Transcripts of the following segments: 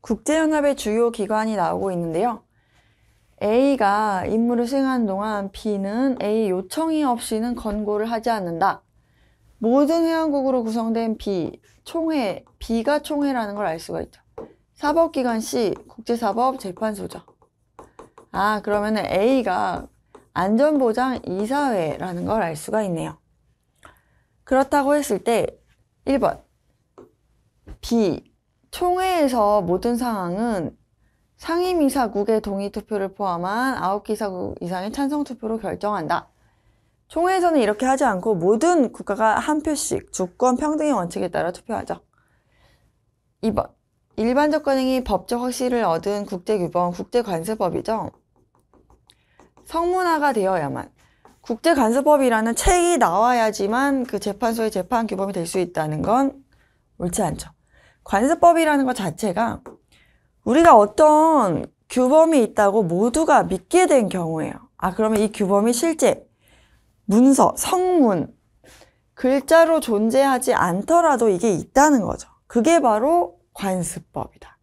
국제연합의 주요 기관이 나오고 있는데요. A가 임무를 수행하는 동안 B는 A 요청이 없이는 권고를 하지 않는다. 모든 회원국으로 구성된 B, 총회, B가 총회라는 걸 알 수가 있죠. 사법기관 C, 국제사법재판소죠. 아, 그러면 A가 안전보장 이사회라는 걸 알 수가 있네요. 그렇다고 했을 때 1번 B, 총회에서 모든 사항은 상임이사국의 동의 투표를 포함한 9기사국 이상의 찬성 투표로 결정한다. 총회에서는 이렇게 하지 않고 모든 국가가 한 표씩 주권 평등의 원칙에 따라 투표하죠. 2번. 일반적 관행이 법적 확실을 얻은 국제규범, 국제관세법이죠. 성문화가 되어야만 국제관세법이라는 책이 나와야지만 그 재판소의 재판 규범이 될 수 있다는 건 옳지 않죠. 관습법이라는 것 자체가 우리가 어떤 규범이 있다고 모두가 믿게 된 경우예요. 아, 그러면 이 규범이 실제 문서, 성문, 글자로 존재하지 않더라도 이게 있다는 거죠. 그게 바로 관습법이다.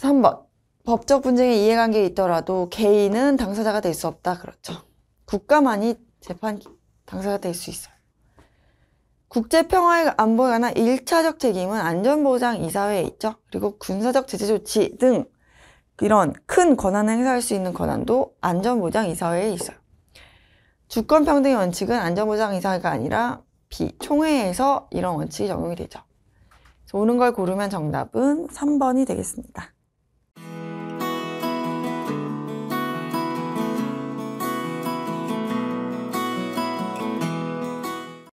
3번. 법적 분쟁의 이해관계에 있더라도 개인은 당사자가 될 수 없다. 그렇죠. 국가만이 재판 당사자가 될 수 있어요. 국제평화의 안보에 관한 1차적 책임은 안전보장이사회에 있죠. 그리고 군사적 제재 조치 등 이런 큰 권한을 행사할 수 있는 권한도 안전보장이사회에 있어요. 주권평등의 원칙은 안전보장이사회가 아니라 비총회에서 이런 원칙이 적용이 되죠. 옳은 걸 고르면 정답은 3번이 되겠습니다.